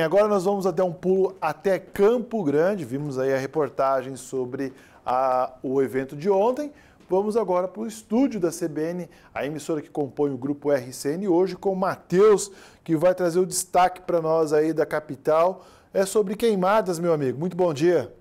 Agora nós vamos até um pulo até Campo Grande. Vimos aí a reportagem sobre a, o evento de ontem. Vamos agora para o estúdio da CBN, a emissora que compõe o grupo RCN hoje, com o Matheus, que vai trazer o destaque para nós aí da capital. É sobre queimadas, meu amigo. Muito bom dia.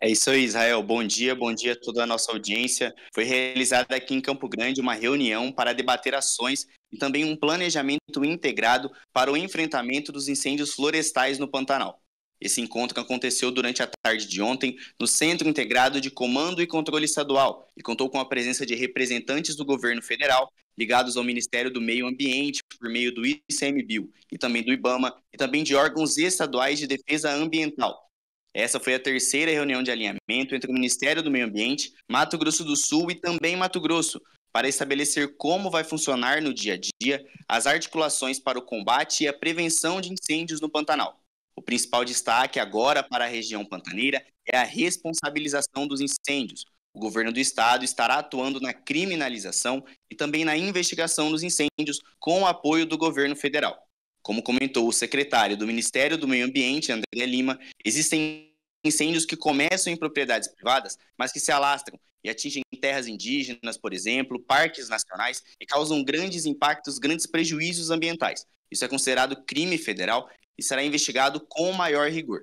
É isso aí, Israel. Bom dia, bom dia a toda a nossa audiência. Foi realizada aqui em Campo Grande uma reunião para debater ações e também um planejamento integrado para o enfrentamento dos incêndios florestais no Pantanal. Esse encontro aconteceu durante a tarde de ontem no Centro Integrado de Comando e Controle Estadual e contou com a presença de representantes do governo federal ligados ao Ministério do Meio Ambiente por meio do ICMBio e também do IBAMA e também de órgãos estaduais de defesa ambiental. Essa foi a terceira reunião de alinhamento entre o Ministério do Meio Ambiente, Mato Grosso do Sul e também Mato Grosso, para estabelecer como vai funcionar no dia a dia as articulações para o combate e a prevenção de incêndios no Pantanal. O principal destaque agora para a região pantaneira é a responsabilização dos incêndios. O governo do estado estará atuando na criminalização e também na investigação dos incêndios com o apoio do governo federal. Como comentou o secretário do Ministério do Meio Ambiente, André Lima, existem incêndios que começam em propriedades privadas, mas que se alastram e atingem terras indígenas, por exemplo, parques nacionais, e causam grandes impactos, grandes prejuízos ambientais. Isso é considerado crime federal e será investigado com maior rigor.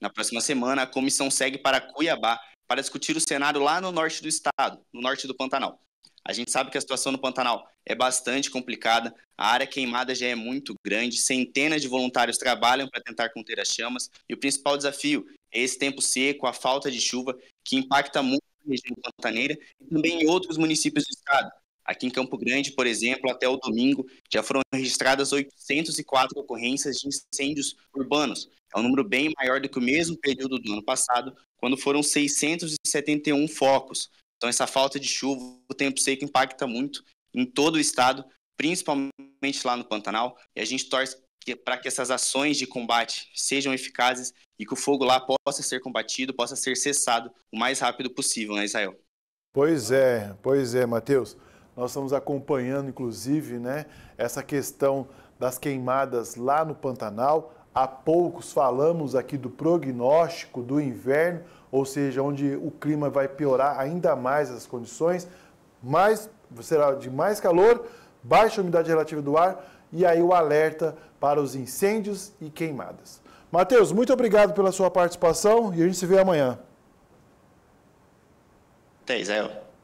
Na próxima semana, a comissão segue para Cuiabá para discutir o cenário lá no norte do estado, no norte do Pantanal. A gente sabe que a situação no Pantanal é bastante complicada, a área queimada já é muito grande, centenas de voluntários trabalham para tentar conter as chamas, e o principal desafio é esse tempo seco, a falta de chuva, que impacta muito região pantaneira e também em outros municípios do estado. Aqui em Campo Grande, por exemplo, até o domingo já foram registradas 804 ocorrências de incêndios urbanos. É um número bem maior do que o mesmo período do ano passado, quando foram 671 focos. Então, essa falta de chuva, o tempo seco impacta muito em todo o estado, principalmente lá no Pantanal, e a gente torce para que essas ações de combate sejam eficazes e que o fogo lá possa ser combatido, possa ser cessado o mais rápido possível, né, Israel? Pois é, pois é, Matheus. Nós estamos acompanhando, inclusive, né, essa questão das queimadas lá no Pantanal. Há poucos falamos aqui do prognóstico do inverno, ou seja, onde o clima vai piorar ainda mais as condições, mais será de mais calor, baixa umidade relativa do ar, e aí o alerta para os incêndios e queimadas. Matheus, muito obrigado pela sua participação e a gente se vê amanhã. Até, Israel.